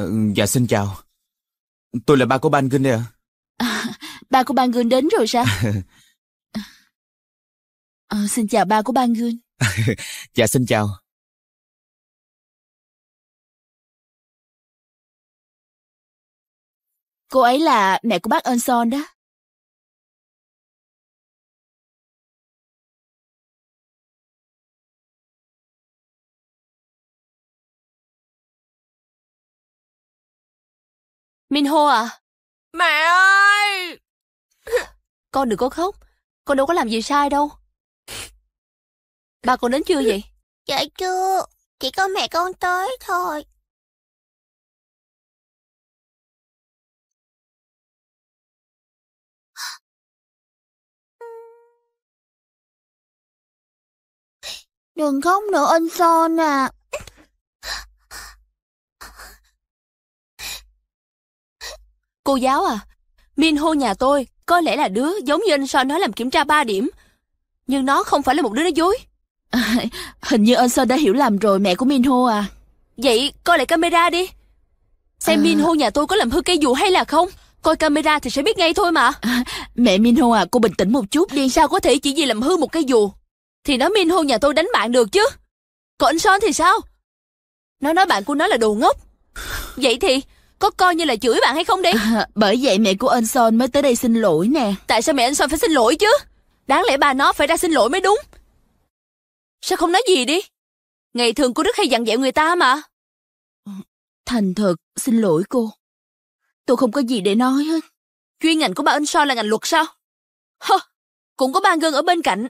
Ờ, dạ xin chào. Tôi là ba của Ban Gin đây ạ. À? à, ba của Ban Gin đến rồi sao? ờ, xin chào ba của Ban Gin. dạ xin chào. Cô ấy là mẹ của bác Ân Son đó. Minho à? Mẹ ơi! Con đừng có khóc. Con đâu có làm gì sai đâu. Ba con đến chưa vậy? Dạ chưa. Chỉ có mẹ con tới thôi. Đừng khóc nữa anh Son à. Cô giáo à, Minho nhà tôi có lẽ là đứa giống như anh Son nói làm kiểm tra 3 điểm. Nhưng nó không phải là một đứa nói dối. À, hình như anh Son đã hiểu lầm rồi mẹ của Minho à. Vậy coi lại camera đi. Xem à... Minho nhà tôi có làm hư cây dù hay là không. Coi camera thì sẽ biết ngay thôi mà. À, mẹ Minho à, cô bình tĩnh một chút đi. Sao có thể chỉ vì làm hư một cây dù. Thì nói Minho nhà tôi đánh bạn được chứ. Còn anh Son thì sao? Nó nói bạn của nó là đồ ngốc. Vậy thì có coi như là chửi bạn hay không đi à, Bởi vậy mẹ của anh Son mới tới đây xin lỗi nè Tại sao mẹ anh Son phải xin lỗi chứ Đáng lẽ bà nó phải ra xin lỗi mới đúng Sao không nói gì đi Ngày thường cô rất hay dặn dẹo người ta mà Thành thật xin lỗi cô Tôi không có gì để nói hết Chuyên ngành của bà anh Son là ngành luật sao Hơ, Cũng có ba gân ở bên cạnh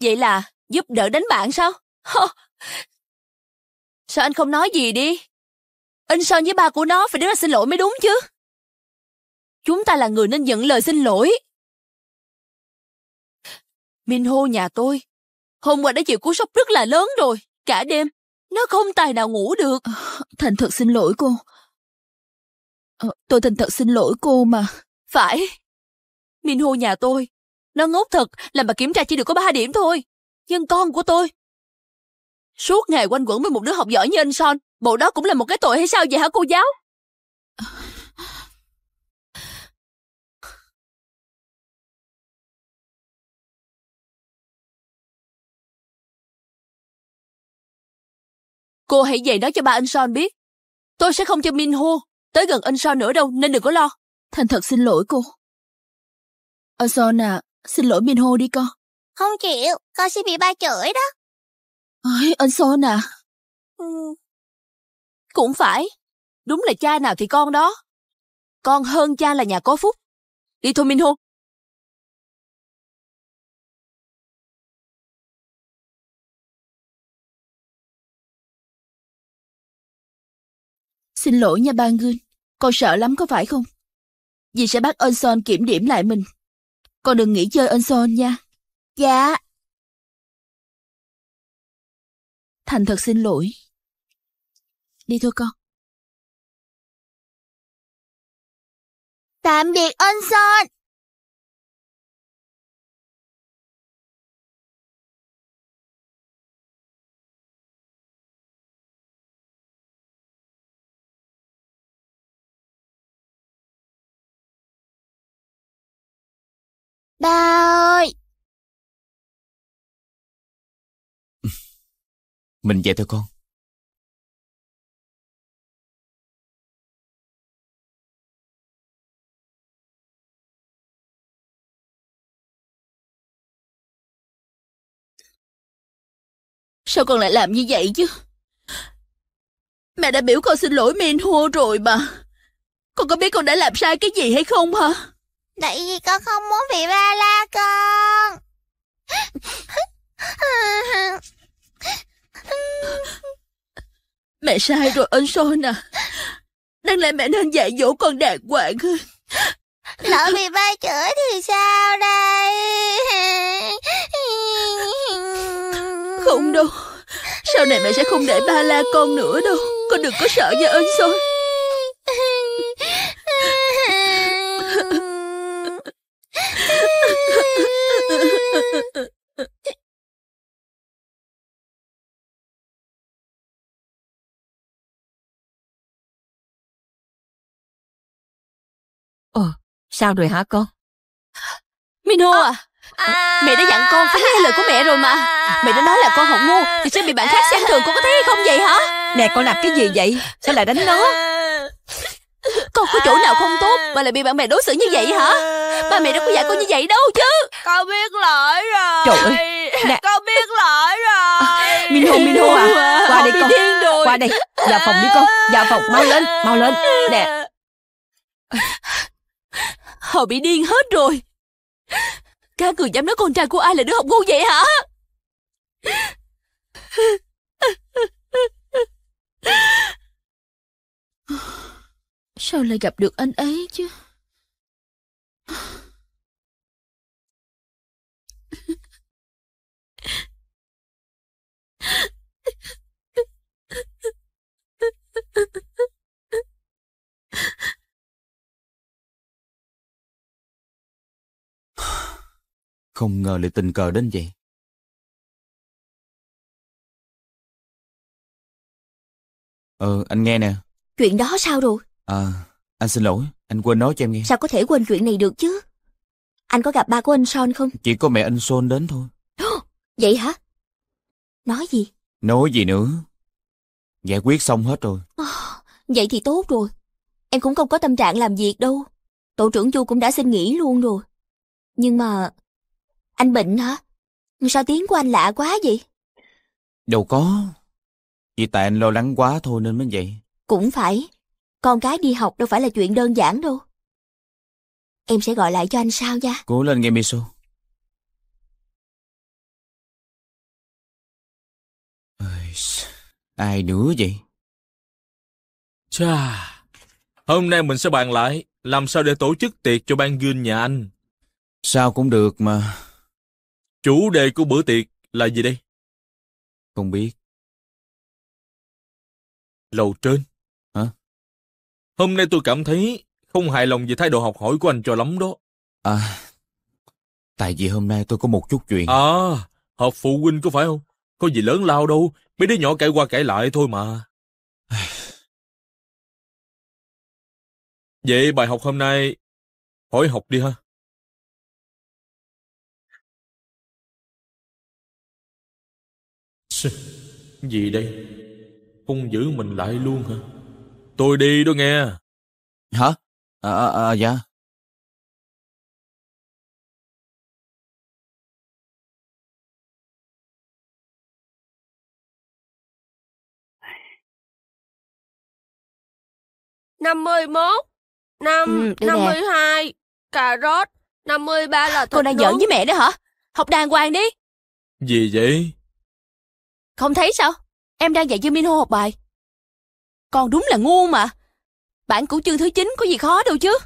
Vậy là giúp đỡ đánh bạn sao Hơ. Sao anh không nói gì đi in son với ba của nó phải đứng ra xin lỗi mới đúng chứ. Chúng ta là người nên nhận lời xin lỗi. Minh Hô nhà tôi, hôm qua đã chịu cú sốc rất là lớn rồi, cả đêm, nó không tài nào ngủ được. Thành thật xin lỗi cô. Ờ, tôi thành thật xin lỗi cô mà. Phải. Minh Hô nhà tôi, nó ngốc thật, làm bà kiểm tra chỉ được có 3 điểm thôi. Nhưng con của tôi, suốt ngày quanh quẩn với một đứa học giỏi như anh Son, Bộ đó cũng là một cái tội hay sao vậy hả cô giáo? Cô hãy về nói cho ba anh Son biết. Tôi sẽ không cho Min Ho tới gần anh Son nữa đâu nên đừng có lo. Thành thật xin lỗi cô. Anh Son à, xin lỗi Min Ho đi con. Không chịu, con sẽ bị ba chửi đó. Ôi, anh Son à. Ừ cũng phải. Đúng là cha nào thì con đó. Con hơn cha là nhà có phúc. Đi thôi Minh Hôn. Xin lỗi nha ba Ngân, con sợ lắm có phải không? Dì sẽ bắt Ân kiểm điểm lại mình. Con đừng nghỉ chơi Ân nha. Dạ. Thành thật xin lỗi Đi thôi con. Tạm biệt anh Son. Ba ơi! Mình về thôi con. Sao con lại làm như vậy chứ? Mẹ đã biểu con xin lỗi Min Hua rồi mà. Con có biết con đã làm sai cái gì hay không hả? Tại vì con không muốn bị ba la con. Mẹ sai rồi ơn son à. Đáng lẽ mẹ nên dạy dỗ con đàng hoàng hơn. Lỡ bị ba chửi thì sao đây? Không đâu. Sau này mẹ sẽ không để ba la con nữa đâu Con đừng có sợ nha ơn soi Ồ, sao rồi hả con? Mino à, à À. Mẹ đã dặn con phải nghe lời của mẹ rồi mà Mẹ đã nói là con học ngu Thì sẽ bị bạn khác xem thường con có thấy không vậy hả Nè con làm cái gì vậy Sao lại đánh nó Con có chỗ nào không tốt Mà lại bị bạn bè đối xử như vậy hả Ba mẹ đâu có dạy con như vậy đâu chứ Con biết lỗi rồi Trời ơi nè. Con biết lỗi rồi Minh Hùng Minh Hùng à Qua đây con Qua đây Vào phòng đi con Vào phòng mau lên Mau lên Nè Họ bị điên hết rồi các người dám nói con trai của ai là đứa học ngu vậy hả Sao lại gặp được anh ấy chứ Không ngờ lại tình cờ đến vậy. Ờ, anh nghe nè. Chuyện đó sao rồi? à, anh xin lỗi, anh quên nói cho em nghe. Sao có thể quên chuyện này được chứ? Anh có gặp ba của anh Son không? Chỉ có mẹ anh Son đến thôi. vậy hả? Nói gì? Nói gì nữa? Giải quyết xong hết rồi. À, vậy thì tốt rồi. Em cũng không có tâm trạng làm việc đâu. Tổ trưởng Chu cũng đã xin nghỉ luôn rồi. Nhưng mà anh bệnh hả? Sao tiếng của anh lạ quá vậy? Đâu có. Chỉ tại anh lo lắng quá thôi nên mới vậy. Cũng phải. Con cái đi học đâu phải là chuyện đơn giản đâu. Em sẽ gọi lại cho anh sao nha. Cố lên nghe Miso. Ai nữa vậy? Chà, hôm nay mình sẽ bàn lại làm sao để tổ chức tiệc cho ban gương nhà anh. Sao cũng được mà. Chủ đề của bữa tiệc là gì đây? Không biết. Lầu trên. Hả? Hôm nay tôi cảm thấy không hài lòng về thái độ học hỏi của anh cho lắm đó. À, tại vì hôm nay tôi có một chút chuyện. À, họp phụ huynh có phải không? Có gì lớn lao đâu, mấy đứa nhỏ cãi qua cãi lại thôi mà. Vậy bài học hôm nay, hỏi học đi ha. Sư, gì đây? không giữ mình lại luôn hả? Tôi đi đó nghe. Hả? À, à, à dạ. năm mươi mốt năm ừ, năm mươi hai cà rốt năm mươi ba là thịt Cô đang giỡn với mẹ đó hả? Học đàng hoàng đi. Gì vậy? Không thấy sao? Em đang dạy cho Minh Hô học bài. Con đúng là ngu mà. Bản cũ chương thứ 9 có gì khó đâu chứ.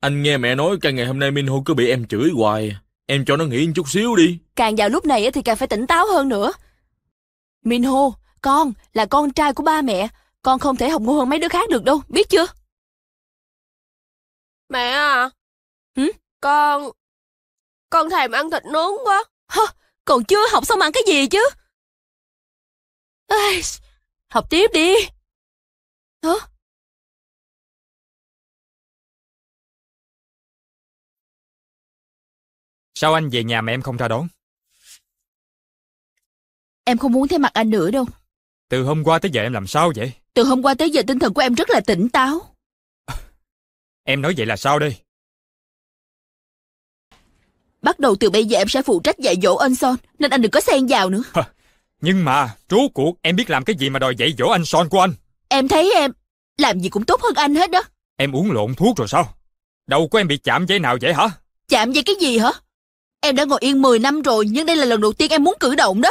Anh nghe mẹ nói cả ngày hôm nay Minh Hô cứ bị em chửi hoài. Em cho nó nghỉ một chút xíu đi. Càng vào lúc này thì càng phải tỉnh táo hơn nữa. Minh Hô, con là con trai của ba mẹ. Con không thể học ngu hơn mấy đứa khác được đâu, biết chưa? Mẹ à. Ừ? Con... Con thèm ăn thịt nướng quá. Hơ, còn chưa học xong ăn cái gì chứ? Ê, học tiếp đi. Hả? Sao anh về nhà mà em không ra đón? Em không muốn thấy mặt anh nữa đâu. Từ hôm qua tới giờ em làm sao vậy? Từ hôm qua tới giờ tinh thần của em rất là tỉnh táo. em nói vậy là sao đây? Bắt đầu từ bây giờ em sẽ phụ trách dạy dỗ ân son Nên anh đừng có xen vào nữa nhưng mà trú cuộc em biết làm cái gì mà đòi dạy dỗ anh Son của anh Em thấy em làm gì cũng tốt hơn anh hết đó Em uống lộn thuốc rồi sao Đầu của em bị chạm dây nào vậy hả Chạm dây cái gì hả Em đã ngồi yên 10 năm rồi Nhưng đây là lần đầu tiên em muốn cử động đó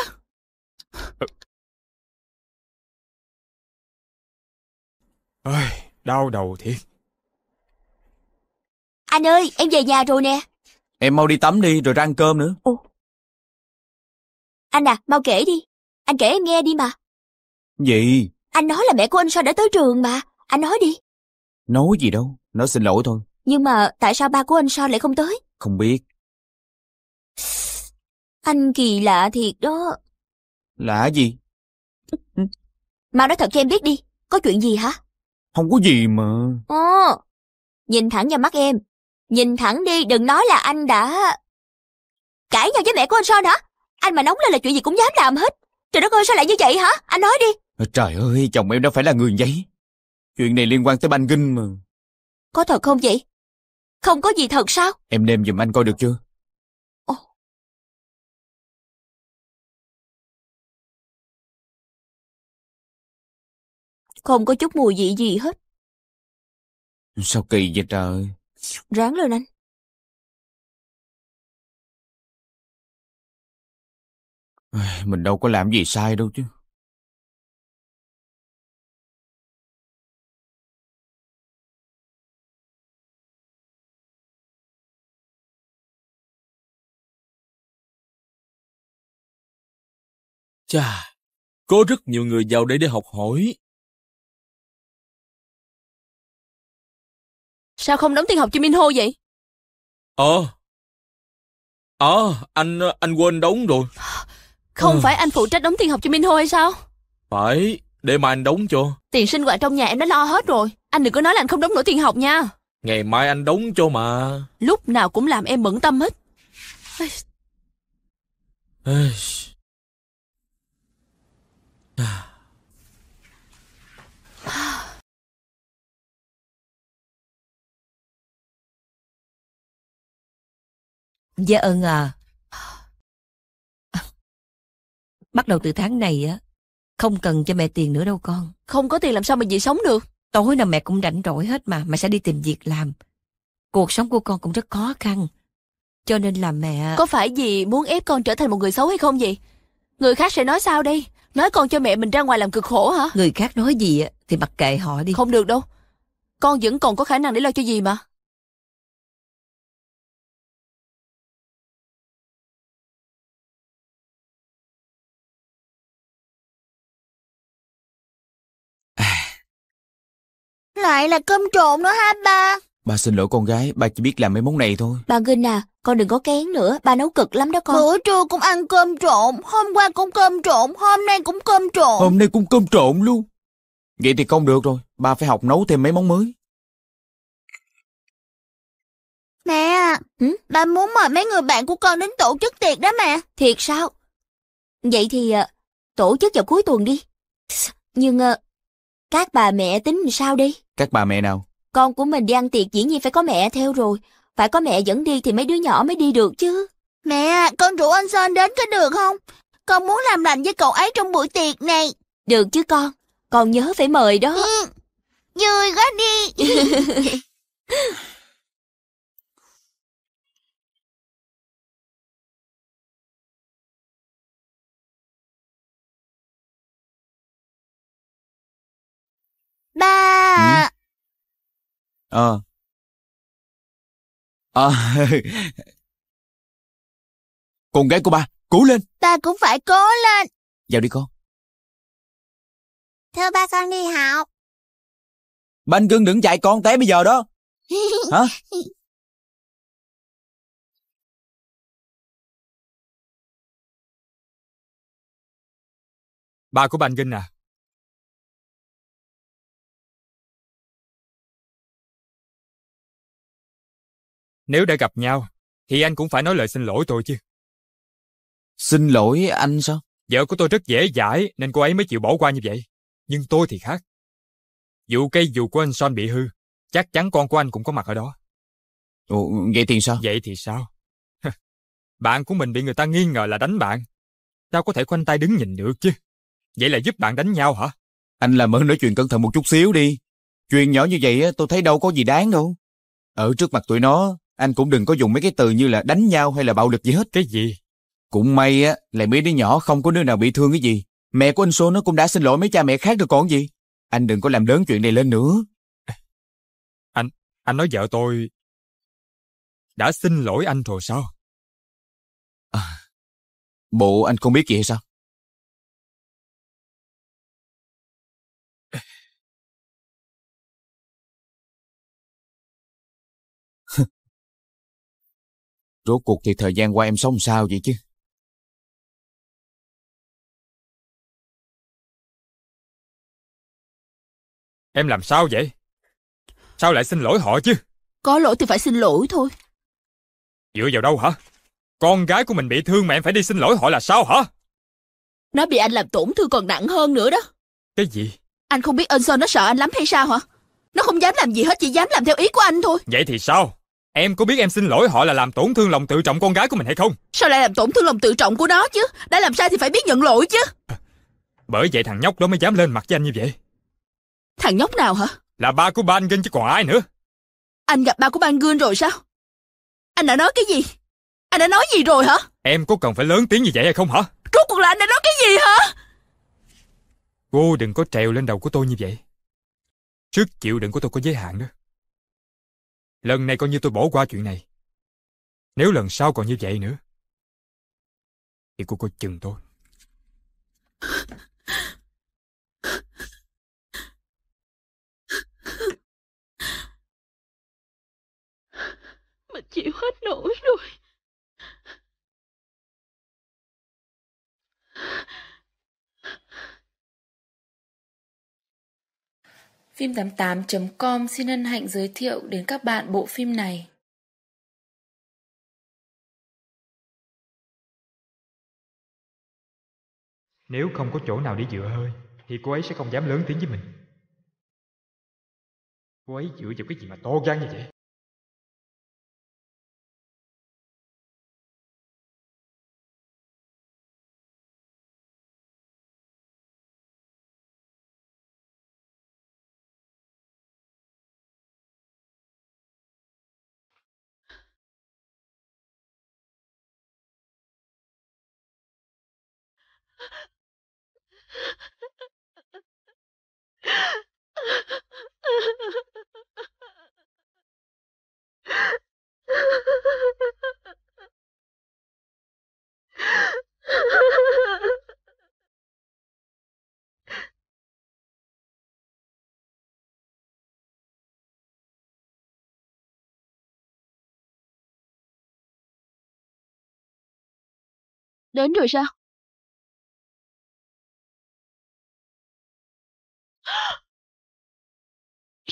Ôi, đau đầu thiệt Anh ơi em về nhà rồi nè Em mau đi tắm đi rồi ra ăn cơm nữa Ồ. Anh à mau kể đi anh kể em nghe đi mà. Gì? Anh nói là mẹ của anh sao đã tới trường mà. Anh nói đi. Nói gì đâu, nói xin lỗi thôi. Nhưng mà tại sao ba của anh sao lại không tới? Không biết. Anh kỳ lạ thiệt đó. Lạ gì? Mau nói thật cho em biết đi, có chuyện gì hả? Không có gì mà. Ồ, nhìn thẳng vào mắt em. Nhìn thẳng đi, đừng nói là anh đã... Cãi nhau với mẹ của anh Son hả? Anh mà nóng lên là chuyện gì cũng dám làm hết. Trời đất ơi sao lại như vậy hả Anh nói đi Trời ơi chồng em đã phải là người giấy Chuyện này liên quan tới banh ginh mà Có thật không vậy Không có gì thật sao Em đem giùm anh coi được chưa Ồ. Không có chút mùi vị gì hết Sao kỳ vậy trời Ráng lên anh Mình đâu có làm gì sai đâu chứ. Chà, có rất nhiều người vào đây để học hỏi. Sao không đóng tiền học cho Minh Hô vậy? Ờ. À. à, anh anh quên đóng rồi. Không ừ. phải anh phụ trách đóng tiền học cho Minh Hô hay sao? Phải, để mà anh đóng cho. Tiền sinh hoạt trong nhà em đã lo hết rồi. Anh đừng có nói là anh không đóng nổi tiền học nha. Ngày mai anh đóng cho mà. Lúc nào cũng làm em bận tâm hết. À. Dạ ơn à, Bắt đầu từ tháng này á, không cần cho mẹ tiền nữa đâu con. Không có tiền làm sao mà chị sống được? Tối nào mẹ cũng rảnh rỗi hết mà, mẹ sẽ đi tìm việc làm. Cuộc sống của con cũng rất khó khăn. Cho nên là mẹ... Có phải gì muốn ép con trở thành một người xấu hay không gì Người khác sẽ nói sao đây? Nói con cho mẹ mình ra ngoài làm cực khổ hả? Người khác nói gì thì mặc kệ họ đi. Không được đâu. Con vẫn còn có khả năng để lo cho gì mà. lại là cơm trộn nữa ha ba? Ba xin lỗi con gái, ba chỉ biết làm mấy món này thôi. ba Ginh à, con đừng có kén nữa, ba nấu cực lắm đó con. Bữa trưa cũng ăn cơm trộn, hôm qua cũng cơm trộn, hôm nay cũng cơm trộn. Hôm nay cũng cơm trộn luôn. Vậy thì không được rồi, ba phải học nấu thêm mấy món mới. Mẹ, à, ừ? ba muốn mời mấy người bạn của con đến tổ chức tiệc đó mẹ. Thiệt sao? Vậy thì ờ, tổ chức vào cuối tuần đi. Nhưng ờ, các bà mẹ tính sao đi? Các bà mẹ nào? Con của mình đi ăn tiệc dĩ nhiên phải có mẹ theo rồi. Phải có mẹ dẫn đi thì mấy đứa nhỏ mới đi được chứ. Mẹ, con rủ anh Sơn đến có được không? Con muốn làm lành với cậu ấy trong buổi tiệc này. Được chứ con, con nhớ phải mời đó. Ừ, vui quá đi. ba ừ. Ờ. Ờ. con gái của ba, cố lên. Ta cũng phải cố lên. Vào đi con. Thưa ba con đi học. Banh cưng đừng chạy con té bây giờ đó. Hả? Ba của Banh Kinh à, Nếu đã gặp nhau, thì anh cũng phải nói lời xin lỗi tôi chứ. Xin lỗi anh sao? Vợ của tôi rất dễ dãi nên cô ấy mới chịu bỏ qua như vậy. Nhưng tôi thì khác. Dù cây dù của anh Son bị hư, chắc chắn con của anh cũng có mặt ở đó. Ồ, vậy thì sao? Vậy thì sao? bạn của mình bị người ta nghi ngờ là đánh bạn. Sao có thể khoanh tay đứng nhìn được chứ? Vậy là giúp bạn đánh nhau hả? Anh làm ơn nói chuyện cẩn thận một chút xíu đi. Chuyện nhỏ như vậy tôi thấy đâu có gì đáng đâu. Ở trước mặt tụi nó, anh cũng đừng có dùng mấy cái từ như là đánh nhau hay là bạo lực gì hết. Cái gì? Cũng may á, là mấy đứa nhỏ không có đứa nào bị thương cái gì. Mẹ của anh số nó cũng đã xin lỗi mấy cha mẹ khác rồi còn gì. Anh đừng có làm lớn chuyện này lên nữa. Anh, anh nói vợ tôi đã xin lỗi anh rồi sao? À, bộ anh không biết gì hay sao? Rốt cuộc thì thời gian qua em sống sao vậy chứ? Em làm sao vậy? Sao lại xin lỗi họ chứ? Có lỗi thì phải xin lỗi thôi. Dựa vào đâu hả? Con gái của mình bị thương mà em phải đi xin lỗi họ là sao hả? Nó bị anh làm tổn thương còn nặng hơn nữa đó. Cái gì? Anh không biết Ân Sơn nó sợ anh lắm hay sao hả? Nó không dám làm gì hết, chỉ dám làm theo ý của anh thôi. Vậy thì sao? Em có biết em xin lỗi họ là làm tổn thương lòng tự trọng con gái của mình hay không? Sao lại làm tổn thương lòng tự trọng của nó chứ? Đã làm sai thì phải biết nhận lỗi chứ. À, bởi vậy thằng nhóc đó mới dám lên mặt với anh như vậy. Thằng nhóc nào hả? Là ba của Ban Gân chứ còn ai nữa. Anh gặp ba của Ban Gân rồi sao? Anh đã nói cái gì? Anh đã nói gì rồi hả? Em có cần phải lớn tiếng như vậy hay không hả? Rốt cuộc là anh đã nói cái gì hả? Cô đừng có trèo lên đầu của tôi như vậy. Sức chịu đựng của tôi có giới hạn đó. Lần này coi như tôi bỏ qua chuyện này. Nếu lần sau còn như vậy nữa, thì cô coi chừng tôi. Phim88.com xin hân hạnh giới thiệu đến các bạn bộ phim này. Nếu không có chỗ nào để dựa hơi, thì cô ấy sẽ không dám lớn tiếng với mình. Cô ấy dựa vào cái gì mà to gan như vậy? đến rồi sao?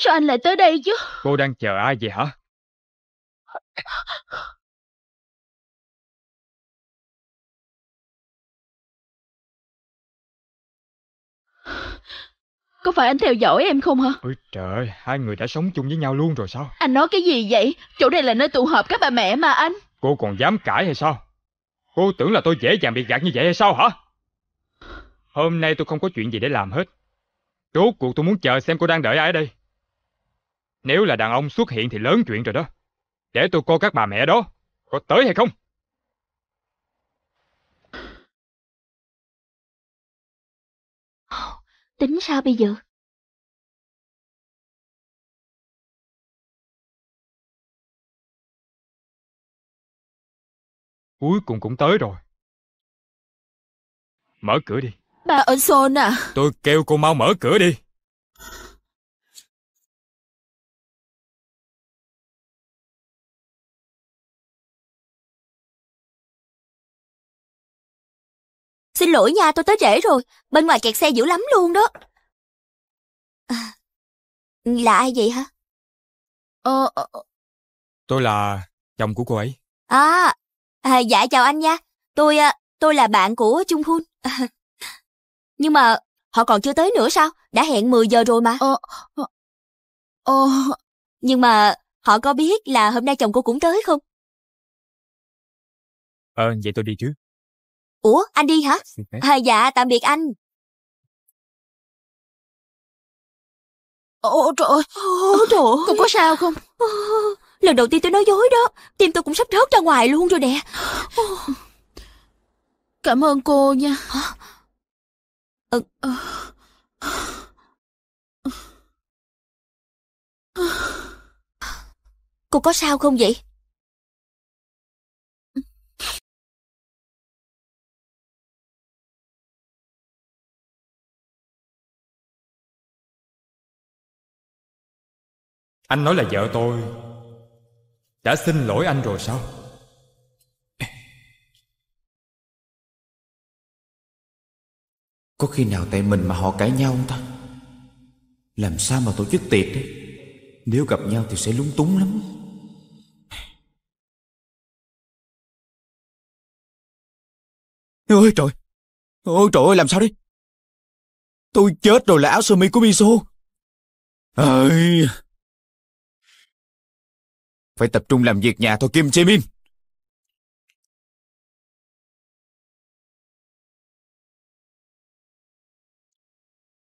Sao anh lại tới đây chứ? Cô đang chờ ai vậy hả? Có phải anh theo dõi em không hả? Ôi trời, hai người đã sống chung với nhau luôn rồi sao? Anh nói cái gì vậy? Chỗ đây là nơi tụ họp các bà mẹ mà anh. Cô còn dám cãi hay sao? Cô tưởng là tôi dễ dàng bị gạt như vậy hay sao hả? Hôm nay tôi không có chuyện gì để làm hết. Rốt cuộc tôi muốn chờ xem cô đang đợi ai ở đây. Nếu là đàn ông xuất hiện thì lớn chuyện rồi đó. Để tôi coi các bà mẹ đó, có tới hay không? Tính sao bây giờ? Cuối cùng cũng tới rồi. Mở cửa đi. Bà ở xôn à? Tôi kêu cô mau mở cửa đi. Xin lỗi nha, tôi tới trễ rồi. Bên ngoài kẹt xe dữ lắm luôn đó. À, là ai vậy hả? Ờ, ờ, ờ. Tôi là chồng của cô ấy. À, à dạ chào anh nha. Tôi à, tôi là bạn của Trung Hun. À, nhưng mà họ còn chưa tới nữa sao? Đã hẹn 10 giờ rồi mà. Ờ, ờ, ờ... Nhưng mà họ có biết là hôm nay chồng cô cũng tới không? Ờ, vậy tôi đi trước. Ủa, anh đi hả? À, dạ, tạm biệt anh. Ôi trời ơi, Ôi, trời ơi. có sao không? Lần đầu tiên tôi nói dối đó, tim tôi cũng sắp rớt ra ngoài luôn rồi nè. Cảm ơn cô nha. Ừ. Cô có sao không vậy? Anh nói là vợ tôi Đã xin lỗi anh rồi sao Có khi nào tại mình mà họ cãi nhau không ta Làm sao mà tổ chức tiệc đấy Nếu gặp nhau thì sẽ lúng túng lắm Ôi trời Ôi trời ơi làm sao đấy Tôi chết rồi là áo sơ mi của Miso Ơi à... Phải tập trung làm việc nhà thôi Kim Jae-min.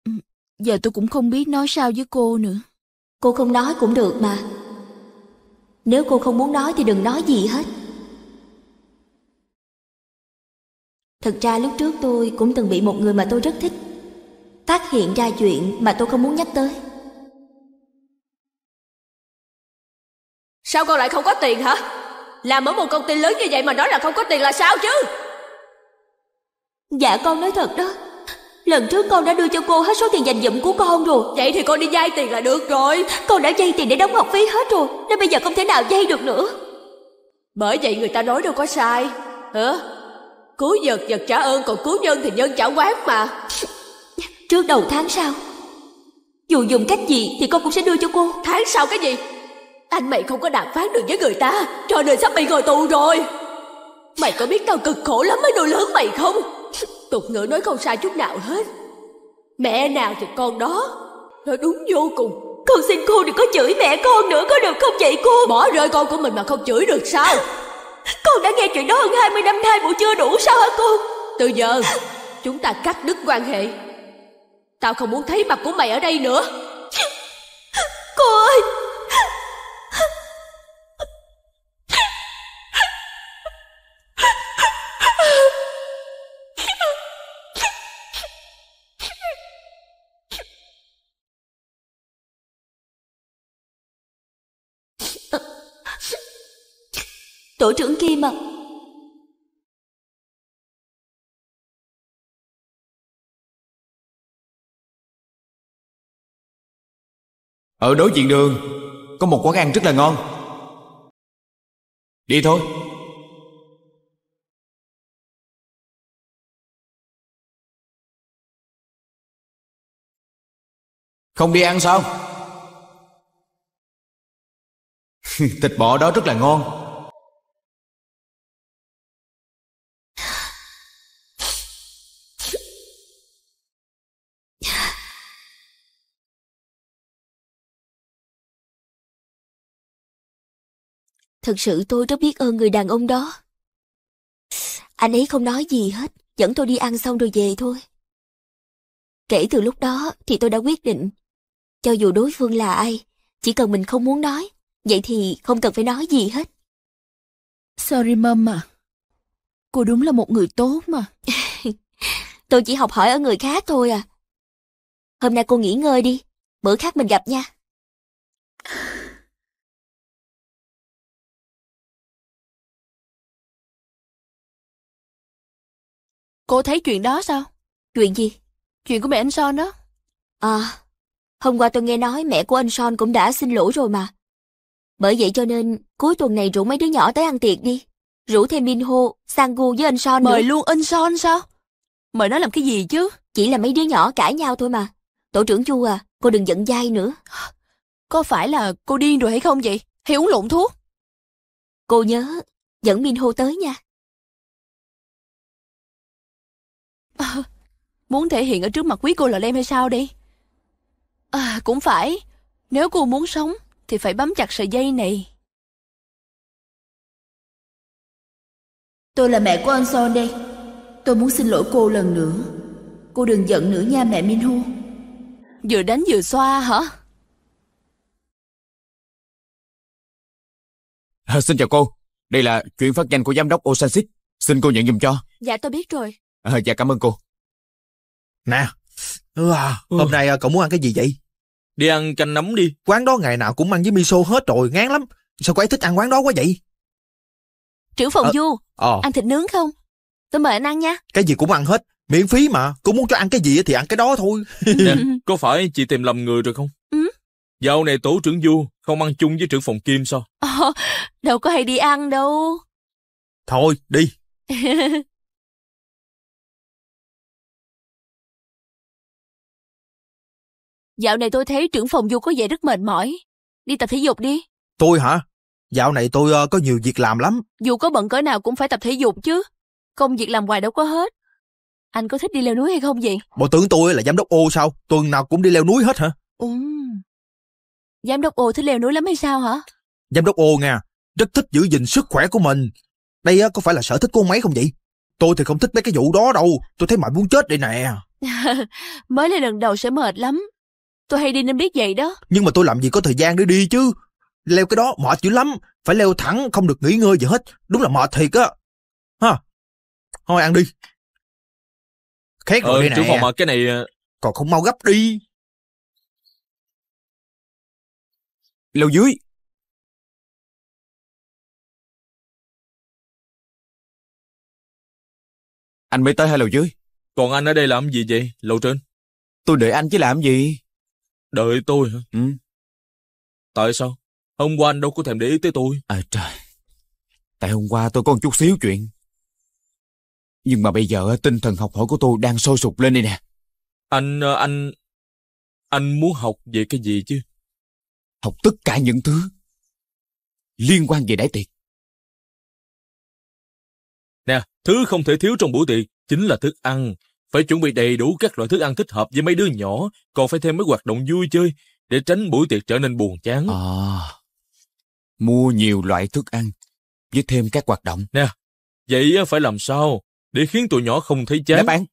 Ừ, giờ tôi cũng không biết nói sao với cô nữa. Cô không nói cũng được mà. Nếu cô không muốn nói thì đừng nói gì hết. Thật ra lúc trước tôi cũng từng bị một người mà tôi rất thích phát hiện ra chuyện mà tôi không muốn nhắc tới. Sao con lại không có tiền hả? Làm ở một công ty lớn như vậy mà nói là không có tiền là sao chứ? Dạ con nói thật đó Lần trước con đã đưa cho cô hết số tiền dành dụm của con rồi Vậy thì con đi vay tiền là được rồi Con đã vay tiền để đóng học phí hết rồi Nên bây giờ không thể nào vay được nữa Bởi vậy người ta nói đâu có sai Hả? Cứu vật vật trả ơn Còn cứu nhân thì nhân trả quán mà Trước đầu tháng sau Dù dùng cách gì thì con cũng sẽ đưa cho cô Tháng sau cái gì anh mày không có đàm phán được với người ta Cho nên sắp bị ngồi tù rồi Mày có biết tao cực khổ lắm mới nuôi lớn mày không Tục ngữ nói không sai chút nào hết Mẹ nào thì con đó Nói đúng vô cùng Con xin cô đừng có chửi mẹ con nữa có được không vậy cô Bỏ rơi con của mình mà không chửi được sao Con đã nghe chuyện đó hơn 20 năm nay Bộ chưa đủ sao hả cô Từ giờ chúng ta cắt đứt quan hệ Tao không muốn thấy mặt của mày ở đây nữa Cô ơi Tổ trưởng Kim à, Ở đối diện đường Có một quán ăn rất là ngon Đi thôi Không đi ăn sao Thịt bò đó rất là ngon Thật sự tôi rất biết ơn người đàn ông đó. Anh ấy không nói gì hết, dẫn tôi đi ăn xong rồi về thôi. Kể từ lúc đó thì tôi đã quyết định, cho dù đối phương là ai, chỉ cần mình không muốn nói, vậy thì không cần phải nói gì hết. Sorry mom à, cô đúng là một người tốt mà. tôi chỉ học hỏi ở người khác thôi à. Hôm nay cô nghỉ ngơi đi, bữa khác mình gặp nha. Cô thấy chuyện đó sao? Chuyện gì? Chuyện của mẹ anh Son đó. À, hôm qua tôi nghe nói mẹ của anh Son cũng đã xin lỗi rồi mà. Bởi vậy cho nên cuối tuần này rủ mấy đứa nhỏ tới ăn tiệc đi. Rủ thêm Minho, Sangu với anh Son Mời nữa. luôn anh Son sao? Mời nó làm cái gì chứ? Chỉ là mấy đứa nhỏ cãi nhau thôi mà. Tổ trưởng Chu à, cô đừng giận dai nữa. Có phải là cô điên rồi hay không vậy? Hay uống lộn thuốc? Cô nhớ dẫn Minho tới nha. Muốn thể hiện ở trước mặt quý cô là lem hay sao đi? À, cũng phải. Nếu cô muốn sống, thì phải bám chặt sợi dây này. Tôi là mẹ của anh Son đây. Tôi muốn xin lỗi cô lần nữa. Cô đừng giận nữa nha mẹ Minhu. Vừa đánh vừa xoa hả? À, xin chào cô. Đây là chuyện phát danh của giám đốc Osansit. Xin cô nhận dùm cho. Dạ tôi biết rồi. À, dạ cảm ơn cô. Nè, à, ừ, hôm nay à, cậu muốn ăn cái gì vậy? Đi ăn canh nấm đi. Quán đó ngày nào cũng ăn với miso hết rồi, ngán lắm. Sao cô ấy thích ăn quán đó quá vậy? Trưởng phòng à, Du, à. ăn thịt nướng không? Tôi mời anh ăn nha. Cái gì cũng ăn hết, miễn phí mà. Cô muốn cho ăn cái gì thì ăn cái đó thôi. nè, có phải chị tìm lầm người rồi không? Ừ. Dạo này tổ trưởng Du không ăn chung với trưởng phòng Kim sao? Ờ, đâu có hay đi ăn đâu. Thôi, đi. Dạo này tôi thấy trưởng phòng du có vẻ rất mệt mỏi. Đi tập thể dục đi. Tôi hả? Dạo này tôi uh, có nhiều việc làm lắm. Dù có bận cỡ nào cũng phải tập thể dục chứ. Công việc làm hoài đâu có hết. Anh có thích đi leo núi hay không vậy? Bộ tưởng tôi là giám đốc ô sao? Tuần nào cũng đi leo núi hết hả? Ừ. Giám đốc ô thích leo núi lắm hay sao hả? Giám đốc ô nha, rất thích giữ gìn sức khỏe của mình. Đây á, có phải là sở thích của ông ấy không vậy? Tôi thì không thích mấy cái vụ đó đâu, tôi thấy mệt muốn chết đây nè. Mới là lần đầu sẽ mệt lắm, Tôi hay đi nên biết vậy đó. Nhưng mà tôi làm gì có thời gian để đi chứ. Leo cái đó mệt dữ lắm. Phải leo thẳng, không được nghỉ ngơi gì hết. Đúng là mệt thiệt á. Ha. Thôi ăn đi. Khét rồi ờ, đây nè. Trưởng phòng mà cái này... Ờ, Còn không mau gấp đi. Leo dưới. Anh mới tới hai lầu dưới. Còn anh ở đây làm gì vậy, lầu trên? Tôi để anh chứ làm gì? Đợi tôi hả? Ừ. Tại sao? Hôm qua anh đâu có thèm để ý tới tôi. À trời. Tại hôm qua tôi có một chút xíu chuyện. Nhưng mà bây giờ tinh thần học hỏi của tôi đang sôi sục lên đây nè. Anh, ờ, anh, anh muốn học về cái gì chứ? Học tất cả những thứ liên quan về đại tiệc. Nè, thứ không thể thiếu trong buổi tiệc chính là thức ăn. Phải chuẩn bị đầy đủ các loại thức ăn thích hợp với mấy đứa nhỏ, còn phải thêm mấy hoạt động vui chơi để tránh buổi tiệc trở nên buồn chán. À, mua nhiều loại thức ăn với thêm các hoạt động. Nè, vậy phải làm sao để khiến tụi nhỏ không thấy chán? Đáp án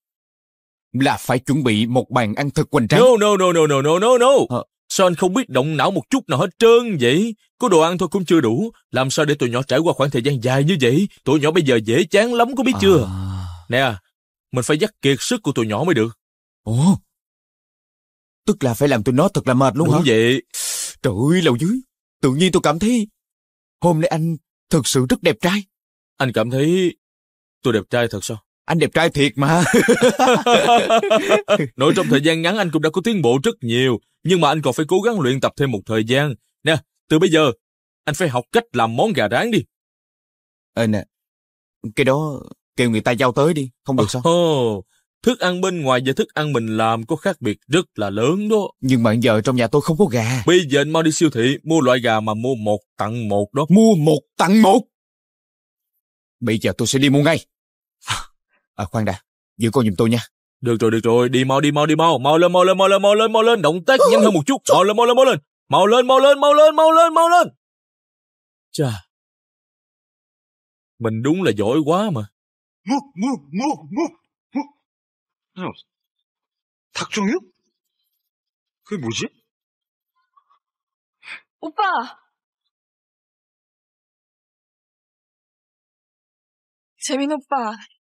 là phải chuẩn bị một bàn ăn thật hoành tráng. No, no, no, no, no, no, no, no. À. Sao anh không biết động não một chút nào hết trơn vậy? Có đồ ăn thôi cũng chưa đủ. Làm sao để tụi nhỏ trải qua khoảng thời gian dài như vậy? Tụi nhỏ bây giờ dễ chán lắm có biết à... chưa? Nè, mình phải dắt kiệt sức của tụi nhỏ mới được. Ủa? Tức là phải làm tụi nó thật là mệt luôn Đúng hả? vậy. Trời ơi, lầu dưới, tự nhiên tôi cảm thấy hôm nay anh thật sự rất đẹp trai. Anh cảm thấy tôi đẹp trai thật sao? Anh đẹp trai thiệt mà. Nói trong thời gian ngắn anh cũng đã có tiến bộ rất nhiều, nhưng mà anh còn phải cố gắng luyện tập thêm một thời gian. Nè, từ bây giờ, anh phải học cách làm món gà rán đi. Ờ à, nè, cái đó kêu người ta giao tới đi, không được sao? Ồ, thức ăn bên ngoài và thức ăn mình làm có khác biệt rất là lớn đó. Nhưng mà giờ trong nhà tôi không có gà. Bây giờ anh mau đi siêu thị, mua loại gà mà mua một tặng một đó. Mua một tặng một? Bây giờ tôi sẽ đi mua ngay. À, khoan đã, giữ con giùm tôi nha. Được rồi, được rồi, đi mau, đi mau, đi mau, mau lên, mau lên, mau lên, mau lên, mau lên, động tác nhanh hơn một chút, mau lên, mau lên, mau lên, mau lên, mau lên, mau lên, mau lên, mau lên. Chà, mình đúng là giỏi quá mà. 뭐, 뭐, 뭐, 뭐, 뭐? 그래서, 닭종이요 그게 뭐지? 오빠! 재민 오빠,